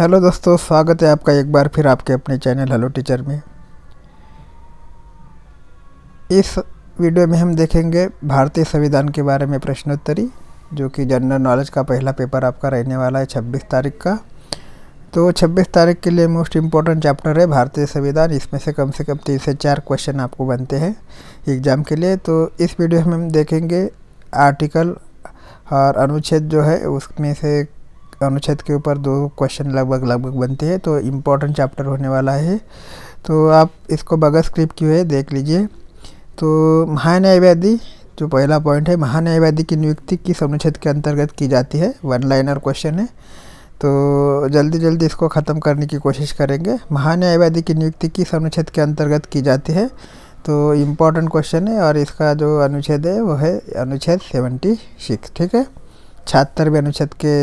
hello दोस्तों स्वागत है आपका एक बार फिर आपके अपने चैनल हेलो टीचर में इस वीडियो में हम देखेंगे भारतीय संविधान के बारे में प्रश्नोत्तरी जो कि जनरल नॉलेज का पहला पेपर आपका रहने वाला है 26 तारीख का तो 26 तारीख के लिए मोस्ट इम्पॉर्टेंट चैप्टर है भारतीय संविधान इसमें से कम से कम तीन से चार क्वेश्चन आपको बनते हैं एग्ज़ाम के लिए तो इस वीडियो में हम देखेंगे आर्टिकल और अनुच्छेद जो है उसमें से अनुच्छेद के ऊपर दो क्वेश्चन लगभग लगभग बनते हैं तो इम्पोर्टेंट चैप्टर होने वाला है तो आप इसको बगर स्क्रिप्ट है देख लीजिए तो महान्यायवादी जो पहला पॉइंट है महान्यायवादी की नियुक्ति किस अनुच्छेद के अंतर्गत की जाती है वन लाइनर क्वेश्चन है तो जल्दी जल्दी इसको ख़त्म करने की कोशिश करेंगे महान्यायवादी की नियुक्ति किस अनुच्छेद के अंतर्गत की जाती है तो इम्पॉर्टेंट क्वेश्चन है और इसका जो अनुच्छेद है वो है अनुच्छेद सेवेंटी सिक्स ठीक है छहत्तरवें अनुच्छेद के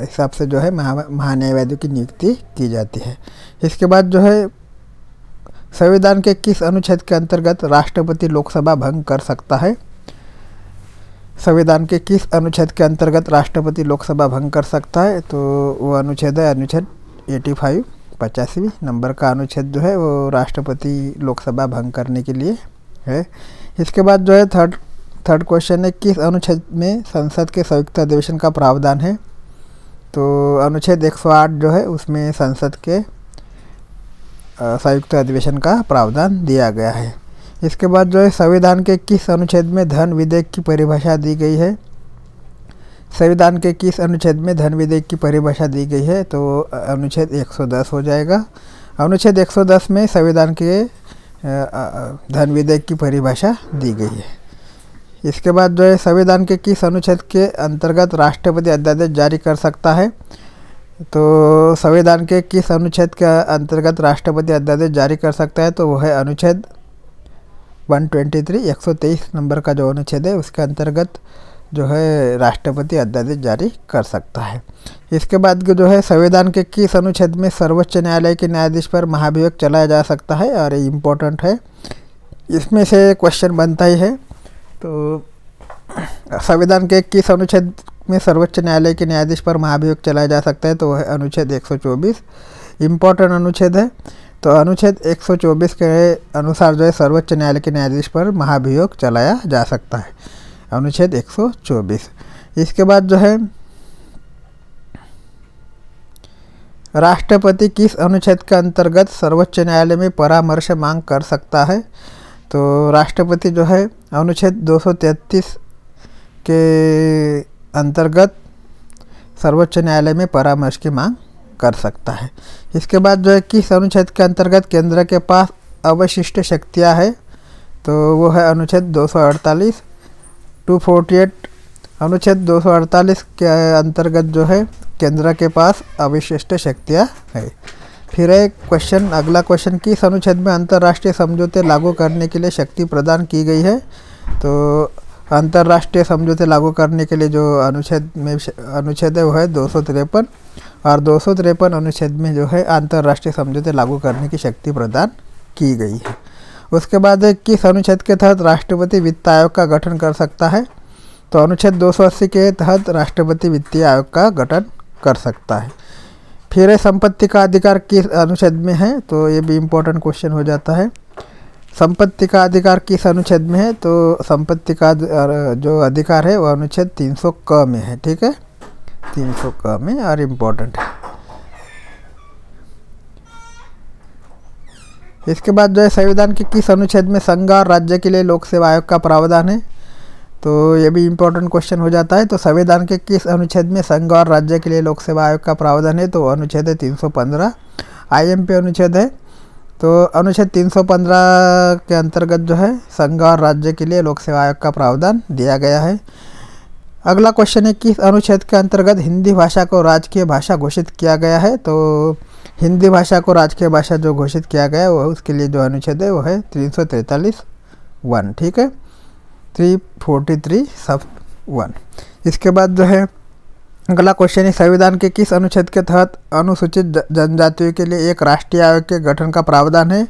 हिसाब से जो है महा की नियुक्ति की जाती है इसके बाद जो है संविधान के किस अनुच्छेद के अंतर्गत राष्ट्रपति लोकसभा भंग कर सकता है संविधान के किस अनुच्छेद के अंतर्गत राष्ट्रपति लोकसभा भंग कर सकता है तो वो अनुच्छेद है अनुच्छेद 85 फाइव पचासीवी नंबर का अनुच्छेद जो है वो राष्ट्रपति लोकसभा भंग करने के लिए है इसके बाद जो है थर्ड थर्ड क्वेश्चन है किस अनुच्छेद में संसद के संयुक्त अधिवेशन का प्रावधान है तो अनुच्छेद एक जो है उसमें संसद के संयुक्त अधिवेशन का प्रावधान दिया गया है इसके बाद जो है संविधान के किस अनुच्छेद में धन विधेयक की परिभाषा दी गई है संविधान के किस अनुच्छेद में धन विधेयक की परिभाषा दी गई है तो अनुच्छेद 110 हो जाएगा अनुच्छेद 110 में संविधान के धन विधेयक की परिभाषा दी गई है इसके बाद जो है संविधान के किस अनुच्छेद के अंतर्गत राष्ट्रपति अध्यादेश जारी कर सकता है तो संविधान के किस अनुच्छेद के अंतर्गत राष्ट्रपति अध्यादेश जारी कर सकता है तो वह है अनुच्छेद 123 ट्वेंटी नंबर का जो अनुच्छेद है उसके अंतर्गत जो है राष्ट्रपति अध्यादेश जारी कर सकता है इसके बाद जो है संविधान के किस अनुच्छेद में सर्वोच्च न्यायालय के न्यायाधीश पर महाभियोग चलाया जा सकता है और ये इम्पोर्टेंट है इसमें से क्वेश्चन बनता ही है तो संविधान के किस अनुच्छेद में सर्वोच्च न्यायालय के न्यायाधीश पर महाभियोग चलाया जा सकता है तो वह अनुच्छेद 124 इम्पोर्टेंट अनुच्छेद है तो अनुच्छेद 124 के अनुसार जो है सर्वोच्च न्यायालय के न्यायाधीश पर महाभियोग चलाया जा सकता है अनुच्छेद 124 इसके बाद जो है राष्ट्रपति किस अनुच्छेद के अंतर्गत सर्वोच्च न्यायालय में परामर्श मांग कर सकता है तो राष्ट्रपति जो है अनुच्छेद 233 के अंतर्गत सर्वोच्च न्यायालय में परामर्श की मांग कर सकता है इसके बाद जो है किस अनुच्छेद के अंतर्गत केंद्र के पास अवशिष्ट शक्तियाँ है तो वो है अनुच्छेद 248 248 अनुच्छेद 248 के अंतर्गत जो है केंद्र के पास अवशिष्ट शक्तियाँ है फिर है क्वेश्चन अगला क्वेश्चन किस अनुच्छेद में अंतर्राष्ट्रीय समझौते लागू करने के लिए शक्ति प्रदान की गई है तो अंतर्राष्ट्रीय समझौते लागू करने के लिए जो अनुच्छेद में अनुच्छेद है वो है दो और दो अनुच्छेद में जो है अंतर्राष्ट्रीय समझौते लागू करने की शक्ति प्रदान की गई है उसके बाद किस अनुच्छेद के तहत राष्ट्रपति वित्त आयोग का गठन कर सकता है तो अनुच्छेद दो के तहत राष्ट्रपति वित्तीय आयोग का गठन कर सकता है फिर संपत्ति का अधिकार किस अनुच्छेद में है तो ये भी इम्पोर्टेंट क्वेश्चन हो जाता है संपत्ति का अधिकार किस अनुच्छेद में है तो संपत्ति का जो अधिकार है वह अनुच्छेद 300 क में है ठीक है 300 क में और इम्पोर्टेंट है इसके बाद जो है संविधान के किस अनुच्छेद में संघ और राज्य के लिए लोक सेवा आयोग का प्रावधान है तो ये भी इम्पोर्टेंट क्वेश्चन हो जाता है तो संविधान के किस अनुच्छेद में संघ और राज्य के लिए लोक सेवा आयोग का प्रावधान है तो अनुच्छेद है 315 आईएमपी अनुच्छेद है तो अनुच्छेद 315 के अंतर्गत जो है संघ और राज्य के लिए लोक सेवा आयोग का प्रावधान दिया गया है अगला क्वेश्चन है किस अनुच्छेद के अंतर्गत हिंदी भाषा को राजकीय भाषा घोषित किया गया है तो हिंदी भाषा को राजकीय भाषा जो घोषित किया गया है वो उसके लिए जो अनुच्छेद है वो है तीन वन ठीक है three forty three sub one इसके बाद जो है अगला क्वेश्चन है संविधान के किस अनुच्छेद के तहत अनुसूचित जनजातियों के लिए एक राष्ट्रीय आयोग के गठन का प्रावधान है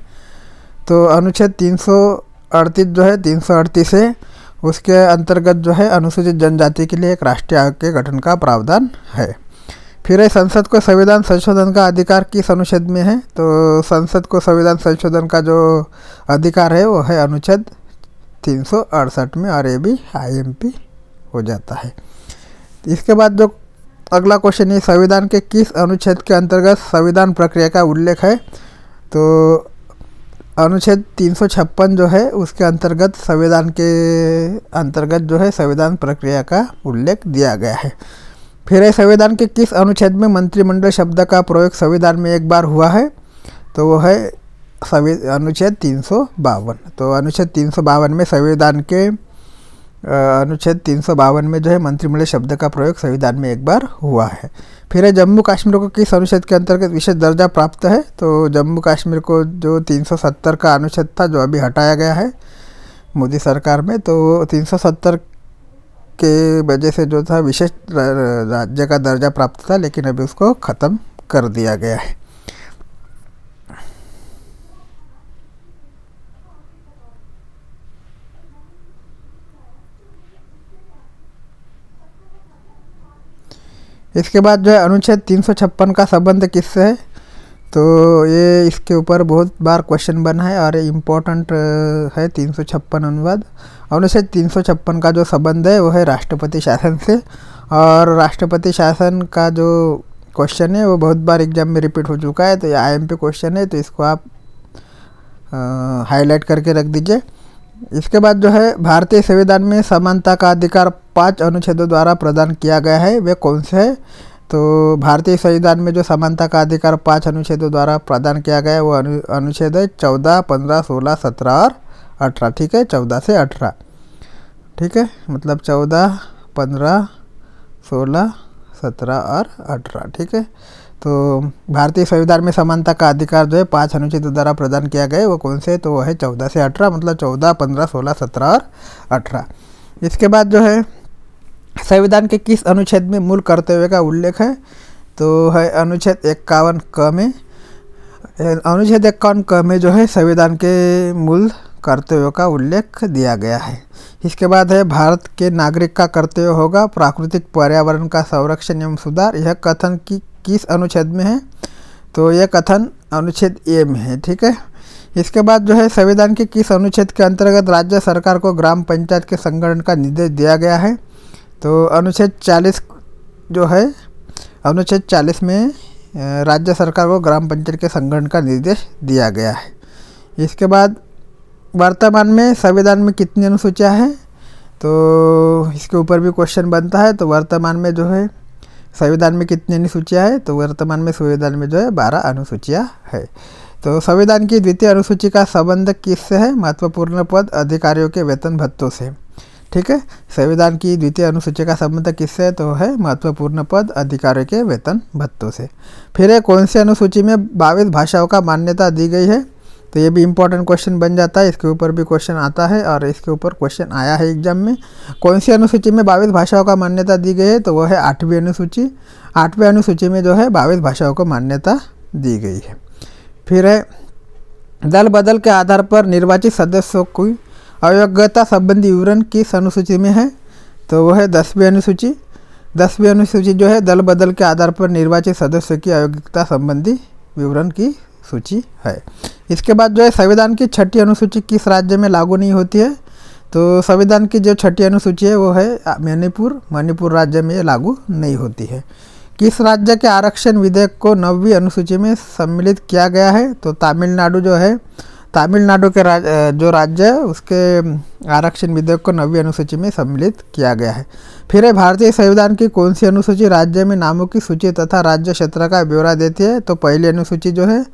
तो अनुच्छेद तीन जो है तीन है उसके अंतर्गत जो है अनुसूचित जनजाति के लिए एक राष्ट्रीय आयोग के गठन का प्रावधान है फिर है संसद को संविधान संशोधन का अधिकार किस अनुच्छेद में है तो संसद को संविधान संशोधन का जो अधिकार है वो है अनुच्छेद तीन सौ अड़सठ में R A B I M P हो जाता है इसके बाद जो अगला क्वेश्चन है संविधान के किस अनुच्छेद के अंतर्गत संविधान प्रक्रिया का उल्लेख है तो अनुच्छेद तीन जो है उसके अंतर्गत संविधान के अंतर्गत जो है संविधान प्रक्रिया का उल्लेख दिया गया है फिर है संविधान के किस अनुच्छेद में मंत्रिमंडल शब्द का प्रयोग संविधान में एक बार हुआ है तो वो है अनुच्छेद तीन सौ बावन तो अनुच्छेद तीन सौ बावन में संविधान के अनुच्छेद तीन सौ बावन में जो है मंत्रिमंडल शब्द का प्रयोग संविधान में एक बार हुआ है फिर है जम्मू कश्मीर को किस अनुच्छेद के अंतर्गत विशेष दर्जा प्राप्त है तो जम्मू कश्मीर को जो तीन सौ सत्तर का अनुच्छेद था जो अभी हटाया गया है मोदी सरकार में तो तीन सौ सत्तर के वजह से जो था विशेष राज्य का दर्जा प्राप्त था लेकिन अभी उसको ख़त्म कर दिया गया है इसके बाद जो है अनुच्छेद तीन का संबंध किससे है तो ये इसके ऊपर बहुत बार क्वेश्चन बना है और इम्पोर्टेंट है तीन अनुवाद अनुच्छेद तीन का जो संबंध है वो है राष्ट्रपति शासन से और राष्ट्रपति शासन का जो क्वेश्चन है वो बहुत बार एग्जाम में रिपीट हो चुका है तो ये आई क्वेश्चन है तो इसको आप हाईलाइट करके रख दीजिए इसके बाद जो है भारतीय संविधान में समानता का अधिकार पांच अनुच्छेदों द्वारा प्रदान किया गया है वे कौन से हैं तो भारतीय संविधान में जो समानता का अधिकार पांच अनुच्छेदों द्वारा प्रदान किया गया है वो अनु अनुच्छेद है चौदह पंद्रह सोलह सत्रह और अठारह ठीक है चौदह से अठारह ठीक है मतलब चौदह पंद्रह सोलह सत्रह और अठारह ठीक है तो भारतीय संविधान में समानता का अधिकार जो है पांच अनुच्छेद द्वारा प्रदान किया गया है वो कौन से तो वह है चौदह से अठारह मतलब चौदह पंद्रह सोलह सत्रह और अठारह इसके बाद जो है संविधान के किस अनुच्छेद में मूल कर्तव्य का उल्लेख है तो है अनुच्छेद इक्यावन क में अनुच्छेद इक्यावन क में जो है संविधान के मूल कर्तव्यों का उल्लेख दिया गया है इसके बाद है भारत के नागरिक का कर्तव्य होगा प्राकृतिक पर्यावरण का संरक्षण एवं सुधार यह कथन की किस अनुच्छेद में है तो यह कथन अनुच्छेद ए में है ठीक है इसके बाद जो है संविधान के किस अनुच्छेद के अंतर्गत राज्य सरकार को ग्राम पंचायत के संगठन का निर्देश दिया गया है तो अनुच्छेद चालीस जो है अनुच्छेद चालीस में राज्य सरकार को ग्राम पंचायत के संगठन का निर्देश दिया गया है इसके बाद वर्तमान में संविधान में कितनी अनुसूचियाँ हैं तो इसके ऊपर भी क्वेश्चन बनता है तो वर्तमान में जो है संविधान में कितनी अनुसूचियाँ हैं तो वर्तमान में संविधान में जो है बारह अनुसूचियाँ है तो संविधान की द्वितीय अनुसूची का संबंध किससे है महत्वपूर्ण पद अधिकारियों के वेतन भत्तों से ठीक है संविधान की द्वितीय अनुसूची का संबंध किससे तो है महत्वपूर्ण पद अधिकारों के वेतन भत्तों से फिर है कौन सी अनुसूची में बावीस भाषाओं का मान्यता दी गई है तो ये भी इम्पोर्टेंट क्वेश्चन बन जाता है इसके ऊपर भी क्वेश्चन आता है और इसके ऊपर क्वेश्चन आया है एग्जाम में कौन सी अनुसूची में बावीस भाषाओं का मान्यता दी गई है तो वो है आठवीं अनुसूची आठवीं अनुसूची में जो है बावीस भाषाओं को मान्यता दी गई है फिर है दल बदल के आधार पर निर्वाचित सदस्यों की अयोग्यता संबंधी विवरण किस अनुसूची में है तो वह है दसवीं अनुसूची दसवीं अनुसूची जो है दल बदल के आधार पर निर्वाचित सदस्यों की अयोग्यता संबंधी विवरण की सूची है इसके बाद जो है संविधान की छठी अनुसूची किस राज्य में लागू नहीं होती है तो संविधान की जो छठी अनुसूची है वो है मणिपुर मणिपुर राज्य में लागू नहीं होती है किस राज्य के आरक्षण विधेयक को नवी अनुसूची में सम्मिलित किया गया है तो तमिलनाडु जो है तमिलनाडु के राज जो राज्य है उसके आरक्षण विधेयक को नवी अनुसूची में सम्मिलित किया गया है फिर भारतीय संविधान की कौन सी अनुसूची राज्य में नामों की सूची तथा राज्य क्षेत्र का ब्यौरा देती है तो पहली अनुसूची जो है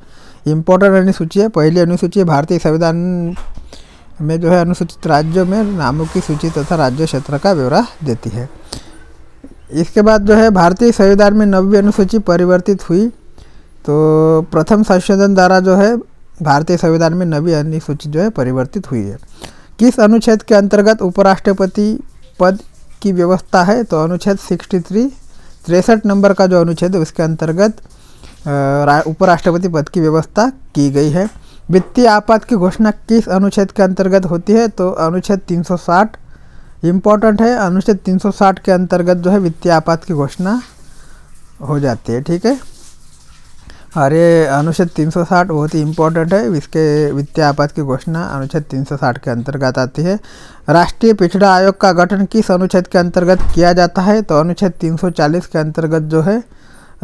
इम्पोर्टेंट अनुसूची है पहली अनुसूची भारतीय संविधान में जो है अनुसूचित राज्यों में नामों की सूची तथा राज्य क्षेत्र का ब्यौरा देती है इसके बाद जो है भारतीय संविधान में नवी अनुसूची परिवर्तित हुई तो प्रथम संशोधन द्वारा जो है भारतीय संविधान में नवी अनुसूची जो है परिवर्तित हुई है किस अनुच्छेद के अंतर्गत उपराष्ट्रपति पद की व्यवस्था है तो अनुच्छेद 63 तिरसठ नंबर का जो अनुच्छेद है उसके अंतर्गत उपराष्ट्रपति पद की व्यवस्था की गई है वित्तीय आपात की घोषणा किस अनुच्छेद के अंतर्गत होती है तो अनुच्छेद 360 इंपॉर्टेंट है अनुच्छेद 360 के अंतर्गत जो है वित्तीय आपात की घोषणा हो जाती है ठीक है और ये अनुच्छेद 360 बहुत ही इम्पोर्टेंट है इसके वित्तीय आपात की घोषणा अनुच्छेद 360 के अंतर्गत आती है राष्ट्रीय पिछड़ा आयोग का गठन किस अनुच्छेद के अंतर्गत किया जाता है तो अनुच्छेद 340 के अंतर्गत जो है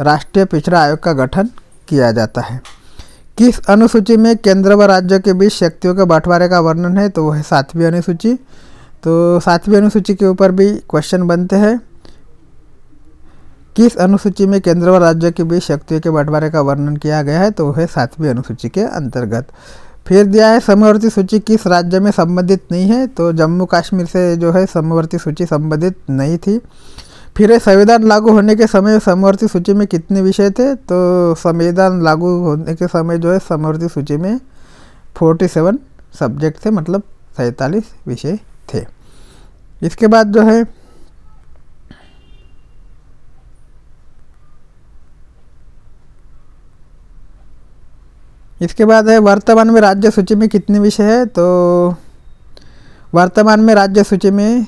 राष्ट्रीय पिछड़ा आयोग का गठन किया जाता है किस अनुसूची में केंद्र व राज्य के बीच शक्तियों के बंटवारे का वर्णन है तो वह है सातवीं अनुसूची तो सातवीं अनुसूची के ऊपर भी क्वेश्चन बनते हैं किस अनुसूची में केंद्र व राज्य के बीच शक्तियों के बंटवारे का वर्णन किया गया है तो वह सातवीं अनुसूची के अंतर्गत फिर दिया है समवर्ती सूची किस राज्य में संबंधित नहीं है तो जम्मू कश्मीर से जो है समवर्ती सूची संबंधित नहीं थी फिर संविधान लागू होने के समय समवर्ती सूची में कितने विषय थे तो संविधान लागू होने के समय जो है समवर्ती सूची में फोर्टी सेवन सब्जेक्ट थे मतलब सैंतालीस विषय थे इसके बाद जो है इसके बाद है वर्तमान में राज्य सूची में कितने विषय है तो वर्तमान में राज्य सूची में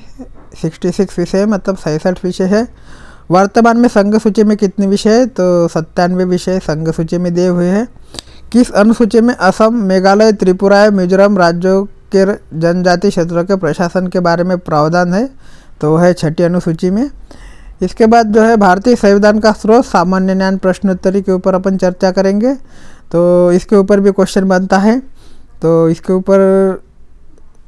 66 विषय मतलब सैंसठ विषय है वर्तमान में संघ सूची में कितने विषय है तो सत्तानवे विषय संघ सूची में दिए हुए हैं किस अनुसूची में असम मेघालय त्रिपुरा मिजोरम राज्यों के जनजाति क्षेत्रों के प्रशासन के बारे में प्रावधान है तो वह है छठी अनुसूची में इसके बाद जो है भारतीय संविधान का स्रोत सामान्य ज्ञान प्रश्नोत्तरी के ऊपर अपन चर्चा करेंगे तो इसके ऊपर भी क्वेश्चन बनता है तो इसके ऊपर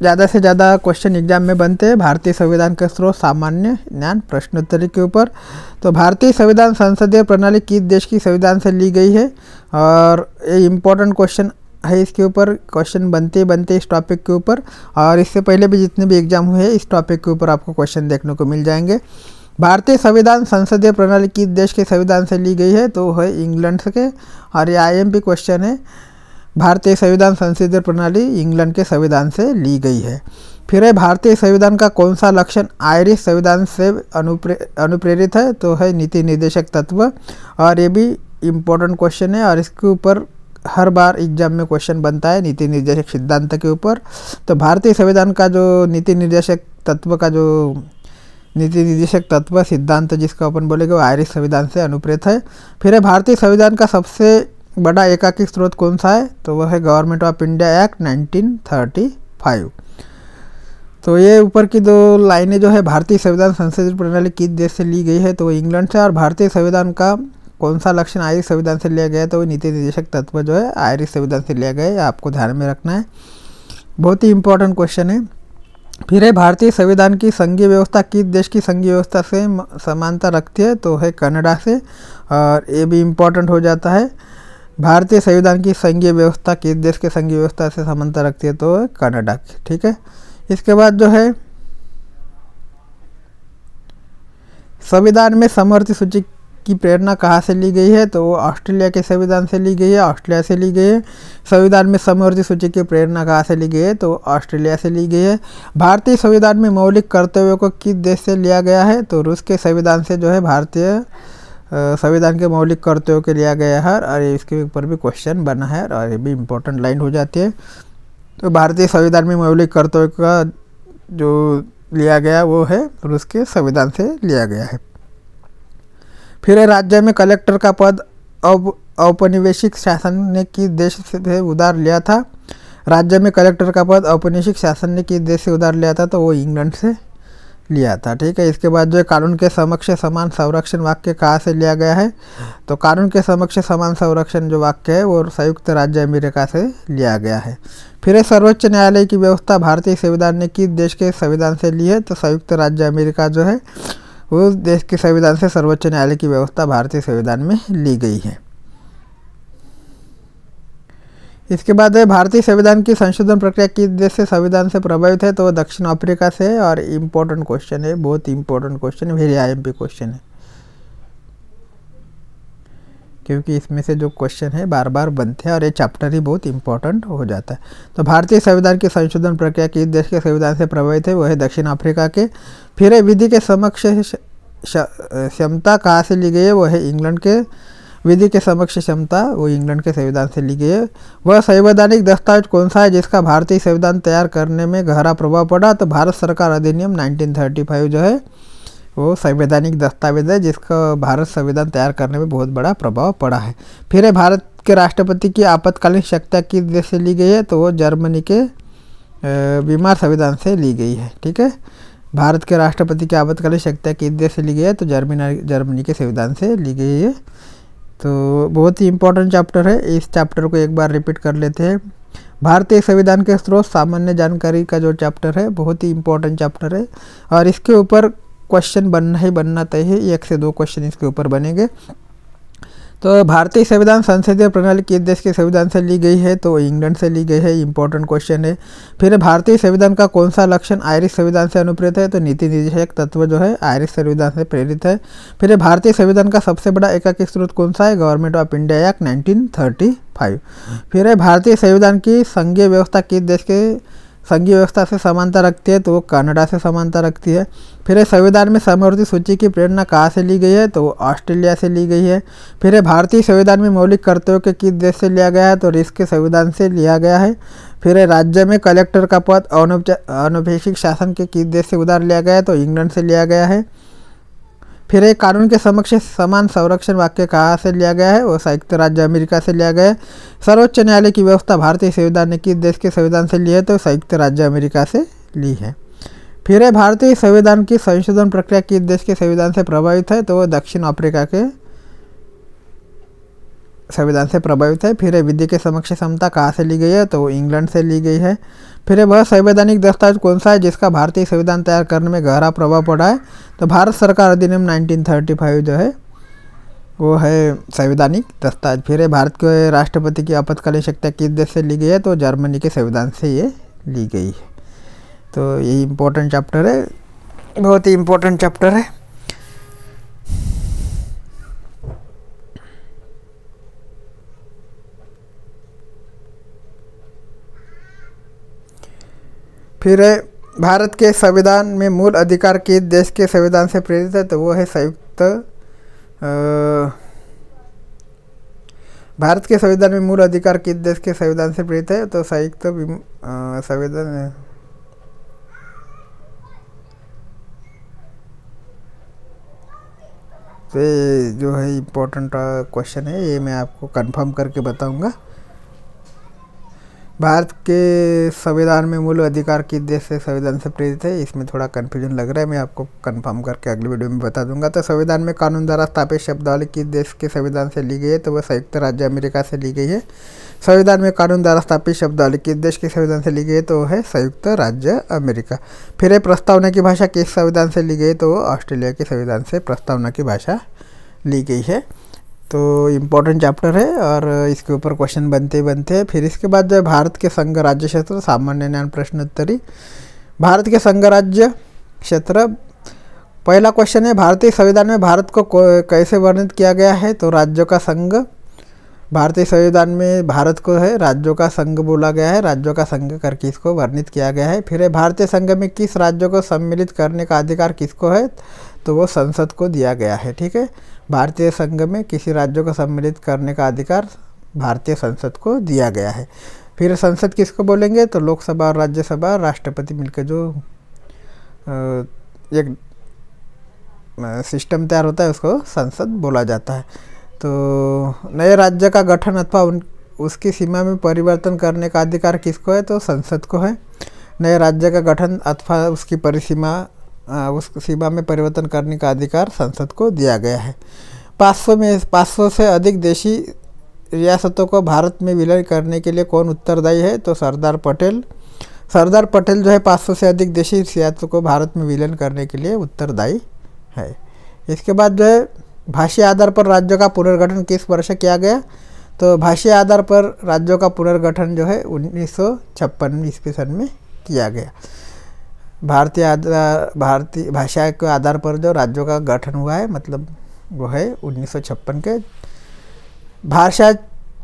ज़्यादा से ज़्यादा क्वेश्चन एग्जाम में बनते हैं भारतीय संविधान के स्रोत सामान्य ज्ञान प्रश्नोत्तरी के ऊपर तो भारतीय संविधान संसदीय प्रणाली किस देश की संविधान से ली गई है और ये इम्पोर्टेंट क्वेश्चन है इसके ऊपर क्वेश्चन बनते बनते इस टॉपिक के ऊपर और इससे पहले भी जितने भी एग्जाम हुए इस टॉपिक के ऊपर आपको क्वेश्चन देखने को मिल जाएंगे भारतीय संविधान संसदीय प्रणाली किस देश के संविधान से ली गई है तो है इंग्लैंड के और ये आईएमपी क्वेश्चन है भारतीय संविधान संसदीय प्रणाली इंग्लैंड के संविधान से ली गई है फिर है भारतीय संविधान का कौन सा लक्षण आयरिश संविधान से अनुप्रे अनुप्रेरित है तो है नीति निर्देशक तत्व और ये भी इम्पोर्टेंट क्वेश्चन है और इसके ऊपर हर बार एग्जाम में क्वेश्चन बनता है नीति निर्देशक सिद्धांत के ऊपर तो भारतीय संविधान का जो नीति निर्देशक तत्व का जो नीति निदेशक तत्व सिद्धांत जिसको अपन बोलेंगे वो आयरिश संविधान से अनुप्रेत है फिर है भारतीय संविधान का सबसे बड़ा एकाकी स्रोत कौन सा है तो वह है गवर्नमेंट ऑफ इंडिया एक्ट 1935 तो ये ऊपर की दो लाइनें जो है भारतीय संविधान संसदीय प्रणाली किस देश से ली गई है तो वो इंग्लैंड से और भारतीय संविधान का कौन सा लक्षण आयरिश संविधान से लिया गया है तो वो नीति निदेशक तत्व जो है आयरिश संविधान से लिया गया है आपको ध्यान में रखना है बहुत ही इंपॉर्टेंट क्वेश्चन है फिर है भारतीय संविधान की संघीय व्यवस्था किस देश की संघीय व्यवस्था से समानता रखती है तो है कनाडा से और ये भी इम्पोर्टेंट हो जाता है भारतीय संविधान की संघीय व्यवस्था किस देश के संघीय व्यवस्था से समानता रखती है तो कनाडा की ठीक है इसके बाद जो है संविधान में समवर्ती सूची की प्रेरणा कहाँ से ली गई है तो वो ऑस्ट्रेलिया के संविधान से ली गई है ऑस्ट्रेलिया से ली गई है संविधान में समवर्ती सूची की प्रेरणा कहाँ से ली गई है तो ऑस्ट्रेलिया से ली गई है भारतीय संविधान में मौलिक कर्तव्यों को किस देश से लिया गया है तो रूस के संविधान से जो है भारतीय संविधान के मौलिक कर्तव्यों के लिया गया है और इसके ऊपर भी क्वेश्चन बना है और ये भी इम्पोर्टेंट लाइन हो जाती है तो भारतीय संविधान में मौलिक कर्तव्य का जो लिया गया वो है रूस के संविधान से लिया गया है फिर राज्य में कलेक्टर का पद अब औपनिवेशिक शासन ने किस देश से उधार लिया था राज्य में कलेक्टर का पद औपनिवेशिक शासन ने किस देश से उधार लिया था तो वो इंग्लैंड से लिया था ठीक है इसके बाद जो है कानून के समक्ष समान संरक्षण वाक्य कहाँ से लिया गया है तो कानून के समक्ष समान संरक्षण जो वाक्य है वो संयुक्त राज्य अमेरिका से लिया गया है फिर सर्वोच्च न्यायालय की व्यवस्था भारतीय संविधान ने किस देश के संविधान से ली है तो संयुक्त राज्य अमेरिका जो है उस देश के संविधान से सर्वोच्च न्यायालय की व्यवस्था भारतीय संविधान में ली गई है इसके बाद है भारतीय संविधान की संशोधन प्रक्रिया किस देश से संविधान से प्रभावित है तो दक्षिण अफ्रीका से और इम्पोर्टेंट क्वेश्चन है बहुत important question very I question है क्योंकि इसमें से जो क्वेश्चन है बार बार बनते हैं और ये चैप्टर ही बहुत इंपॉर्टेंट हो जाता है तो भारतीय संविधान की संशोधन प्रक्रिया किस देश के संविधान से प्रभावित है वह है दक्षिण अफ्रीका के फिर विधि के समक्ष क्षमता कहाँ से ली गई है वह है इंग्लैंड के विधि के समक्ष क्षमता वो इंग्लैंड के संविधान से ली गई है वह संवैधानिक दस्तावेज कौन सा है जिसका भारतीय संविधान तैयार करने में गहरा प्रभाव पड़ा तो भारत सरकार अधिनियम 1935 जो है वो संवैधानिक दस्तावेज है जिसका भारत संविधान तैयार करने में बहुत बड़ा प्रभाव पड़ा है फिर है भारत के राष्ट्रपति की आपातकालीन शक्ता किस देश से ली गई है तो वो जर्मनी के बीमार संविधान से ली गई है ठीक है भारत के राष्ट्रपति की आपातकालीन शक्ता किस देश से ली गई है तो जर्मनी जर्मनी के संविधान से ली गई है तो बहुत ही इंपॉर्टेंट चैप्टर है इस चैप्टर को एक बार रिपीट कर लेते हैं भारतीय संविधान के स्रोत सामान्य जानकारी का जो चैप्टर है बहुत ही इम्पोर्टेंट चैप्टर है और इसके ऊपर क्वेश्चन बनना ही बनना तय है एक से दो क्वेश्चन इसके ऊपर बनेंगे तो भारतीय संविधान संसदीय प्रणाली किस देश के संविधान से ली गई है तो इंग्लैंड से ली गई है इंपॉर्टेंट क्वेश्चन है फिर भारतीय संविधान का कौन सा लक्षण आयरिश संविधान से अनुप्रेरित है तो नीति निर्देशक तत्व जो है आयरिश संविधान से प्रेरित है फिर भारतीय संविधान का सबसे बड़ा एकाकी स्रोत कौन सा है Government of India Act nineteen फिर भारतीय संविधान की संघीय व्यवस्था किस देश के संघीय व्यवस्था से समानता रखती है तो वो कनाडा से समानता रखती है फिर संविधान में समवर्ती सूची की प्रेरणा कहाँ से ली गई है तो ऑस्ट्रेलिया से ली गई है फिर भारतीय संविधान में मौलिक कर्तव्यों के किस देश से लिया गया है तो रिस्क के संविधान से लिया गया है फिर राज्य में कलेक्टर का पद अनौपचार अनौपचारिक शासन के किस देश से उधार लिया गया है तो इंग्लैंड से लिया गया है फिर एक कानून के समक्ष समान संरक्षण वाक्य कहाँ से लिया गया है वो संयुक्त राज्य अमेरिका से लिया गया है सर्वोच्च न्यायालय की व्यवस्था भारतीय संविधान ने किस देश के संविधान से ली है तो संयुक्त राज्य अमेरिका से ली है फिर भारतीय संविधान की संशोधन प्रक्रिया किस देश के संविधान से प्रभावित है तो वो दक्षिण अफ्रीका के संविधान से प्रभावित है फिर विधि के समक्ष क्षमता कहाँ से ली गई है तो इंग्लैंड से ली गई है फिर वह संवैधानिक दस्तावेज कौन सा है जिसका भारतीय संविधान तैयार करने में गहरा प्रभाव पड़ा है तो भारत सरकार अधिनियम 1935 जो है वो है संवैधानिक दस्तावेज फिर भारत के राष्ट्रपति की आपत्कालीन शक्तियाँ किस देश से ली गई है तो जर्मनी के संविधान से ये ली गई है तो ये इम्पोर्टेंट चैप्टर है बहुत ही इम्पोर्टेंट चैप्टर है फिर भारत के संविधान में मूल अधिकार किस देश के संविधान से प्रेरित है तो वो है संयुक्त भारत के संविधान में मूल अधिकार किस देश के संविधान से प्रेरित है तो संयुक्त संविधान तो ये जो है इम्पोर्टेंट क्वेश्चन है ये मैं आपको कंफर्म करके बताऊंगा भारत के संविधान में मूल अधिकार किस देश से संविधान से प्रेरित है इसमें थोड़ा कन्फ्यूजन लग रहा है मैं आपको कन्फर्म करके अगले वीडियो में बता दूंगा तो संविधान में कानून द्वारा स्थापित शब्दावली किस देश के संविधान से ली गई है तो वह संयुक्त राज्य अमेरिका से ली गई है संविधान में कानून द्वारा स्थापित शब्दावली किस देश के संविधान से ली गई है तो है संयुक्त राज्य अमेरिका फिर प्रस्तावना की भाषा किस संविधान से ली गई तो ऑस्ट्रेलिया के संविधान से प्रस्तावना की भाषा ली गई है तो इम्पोर्टेंट चैप्टर है और इसके ऊपर क्वेश्चन बनते ही बनते हैं फिर इसके बाद जो है भारत के संघ राज्य क्षेत्र सामान्य ज्ञान प्रश्नोत्तरी भारत के संघ राज्य क्षेत्र पहला क्वेश्चन है भारतीय संविधान में भारत को कैसे वर्णित किया गया है तो राज्यों का संघ भारतीय संविधान में भारत को है राज्यों का संघ बोला गया है राज्यों का संघ करके इसको वर्णित किया गया है फिर भारतीय संघ में किस राज्यों को सम्मिलित करने का अधिकार किसको है तो वो संसद को दिया गया है ठीक है भारतीय संघ में किसी राज्य को सम्मिलित करने का अधिकार भारतीय संसद को दिया गया है फिर संसद किसको बोलेंगे तो लोकसभा और राज्यसभा राष्ट्रपति मिलकर जो एक सिस्टम तैयार होता है उसको संसद बोला जाता है तो नए राज्य का गठन अथवा उन उसकी सीमा में परिवर्तन करने का अधिकार किसको है तो संसद को है नए राज्य का गठन अथवा उसकी परिसीमा हाँ, उस सीमा में परिवर्तन करने का अधिकार संसद को दिया गया है 500 में 500 से अधिक देशी रियासतों को भारत में विलय करने के लिए कौन उत्तरदायी है तो सरदार पटेल सरदार पटेल जो है 500 से अधिक देशी रियासतों को भारत में विलय करने के लिए उत्तरदायी है इसके बाद जो है भाषी आधार पर राज्यों का पुनर्गठन किस वर्ष किया गया तो भाषी आधार पर राज्यों का पुनर्गठन जो है उन्नीस सौ ईस्वी सन में किया गया भारतीय भारतीय भाषा के आधार पर जो राज्यों का गठन हुआ है मतलब वो है उन्नीस के भाषा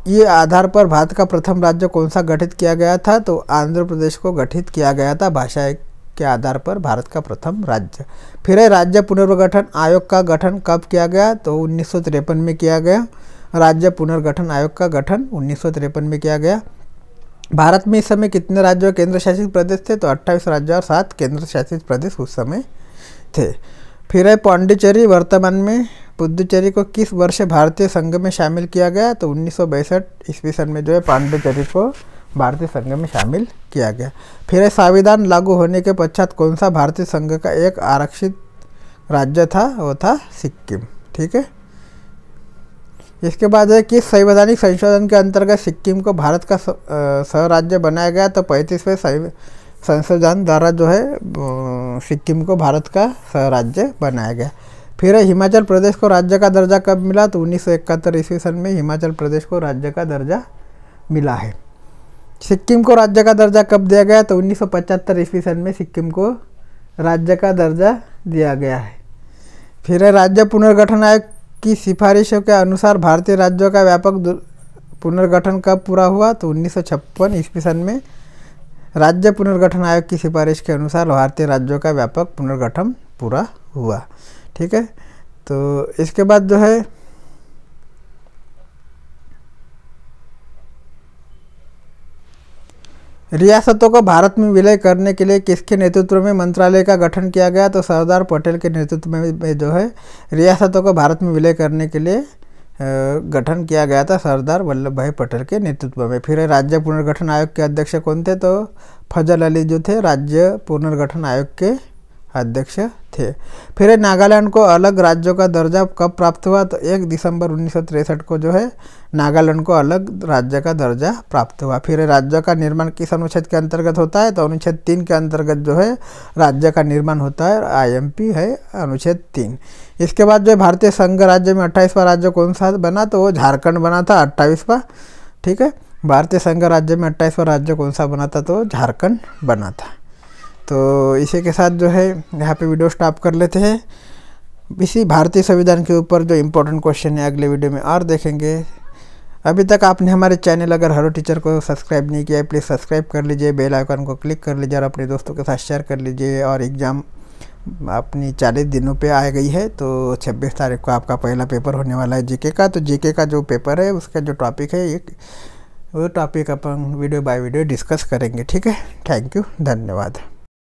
ये आधार पर भारत का प्रथम राज्य कौन सा गठित किया गया था तो आंध्र प्रदेश को गठित किया गया था भाषा के आधार पर भारत का प्रथम राज्य फिर है राज्य पुनर्गठन आयोग का गठन कब किया गया तो उन्नीस में किया गया राज्य पुनर्गठन आयोग का गठन उन्नीस में किया गया भारत में इस समय कितने राज्य और केंद्र शासित प्रदेश थे तो अट्ठाईस राज्य और सात केंद्र शासित प्रदेश उस समय थे फिर है पाण्डिचेरी वर्तमान में पुदुचेरी को किस वर्ष भारतीय संघ में शामिल किया गया तो उन्नीस ईस्वी सन में जो है पाण्डिचेरी को भारतीय संघ में शामिल किया गया फिर संविधान लागू होने के पश्चात कौन सा भारतीय संघ का एक आरक्षित राज्य था वो था सिक्किम ठीक है इसके बाद है कि संवैधानिक संशोधन के अंतर्गत सिक्किम को भारत का स्वराज्य बनाया गया तो पैंतीसवें संशोधन द्वारा जो है सिक्किम को भारत का स्वराज्य बनाया गया फिर हिमाचल प्रदेश को राज्य का दर्जा कब मिला तो उन्नीस सौ इकहत्तर ईस्वी सन में हिमाचल प्रदेश को राज्य का दर्जा मिला है सिक्किम को राज्य का दर्जा कब दिया गया तो उन्नीस सौ पचहत्तर ईस्वी सन में सिक्किम को राज्य का दर्जा दिया गया है फिर राज्य पुनर्गठन आयोग की सिफारिशों के अनुसार भारतीय राज्यों का व्यापक पुनर्गठन कब पूरा हुआ तो उन्नीस सौ ईस्वी सन में राज्य पुनर्गठन आयोग की सिफारिश के अनुसार भारतीय राज्यों का व्यापक पुनर्गठन पूरा हुआ ठीक है तो इसके बाद जो है रियासतों को भारत में विलय करने के लिए किसके नेतृत्व में मंत्रालय का गठन किया गया तो सरदार पटेल के नेतृत्व में जो है रियासतों को भारत में विलय करने के लिए गठन किया गया था सरदार वल्लभ भाई पटेल के नेतृत्व में फिर राज्य पुनर्गठन आयोग के अध्यक्ष कौन थे तो फजल अली जो थे राज्य पुनर्गठन आयोग के अध्यक्ष थे फिर नागालैंड को अलग राज्यों का दर्जा कब प्राप्त हुआ तो एक दिसंबर उन्नीस को जो है नागालैंड को अलग राज्य का दर्जा प्राप्त हुआ फिर राज्य का निर्माण किस अनुच्छेद के अंतर्गत होता है तो अनुच्छेद तीन के अंतर्गत जो है राज्य का निर्माण होता है आईएमपी है अनुच्छेद तीन इसके बाद जो भारतीय संघ राज्य में अट्ठाईसवा राज्य कौन सा बना तो वो झारखंड बना था अट्ठाईसवा ठीक है भारतीय संघ राज्य में अट्ठाईसवा राज्य कौन सा बना था तो झारखंड बना था तो इसी के साथ जो है यहाँ पे वीडियो स्टॉप कर लेते हैं इसी भारतीय संविधान के ऊपर जो इम्पोर्टेंट क्वेश्चन है अगले वीडियो में और देखेंगे अभी तक आपने हमारे चैनल अगर हरो टीचर को सब्सक्राइब नहीं किया है प्लीज़ सब्सक्राइब कर लीजिए बेल आइकन को क्लिक कर लीजिए और अपने दोस्तों के साथ शेयर कर लीजिए और एग्ज़ाम अपनी चालीस दिनों पे आ गई है तो छब्बीस तारीख को आपका पहला पेपर होने वाला है जीके का तो जीके का जो पेपर है उसका जो टॉपिक है एक वो टॉपिक अपन वीडियो बाय वीडियो डिस्कस करेंगे ठीक है थैंक यू धन्यवाद